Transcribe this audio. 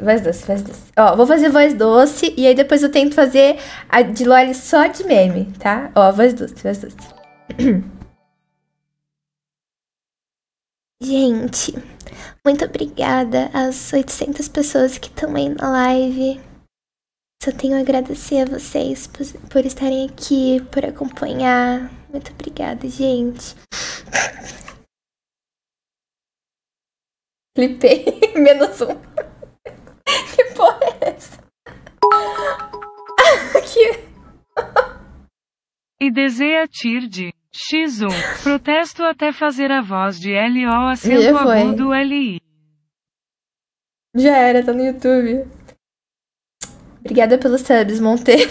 Voz doce, voz doce. Ó, vou fazer voz doce e aí depois eu tento fazer a de Lore só de meme, tá? Ó, voz doce, voz doce. Gente, muito obrigada às 800 pessoas que estão aí na live. Só tenho a agradecer a vocês por, por estarem aqui, por acompanhar. Muito obrigada, gente. Flipei, menos um. aqui. e deseja tir X1. Protesto até fazer a voz de LO a mão do LI. Já era, tá no YouTube. Obrigada pelos subs, Monteiro.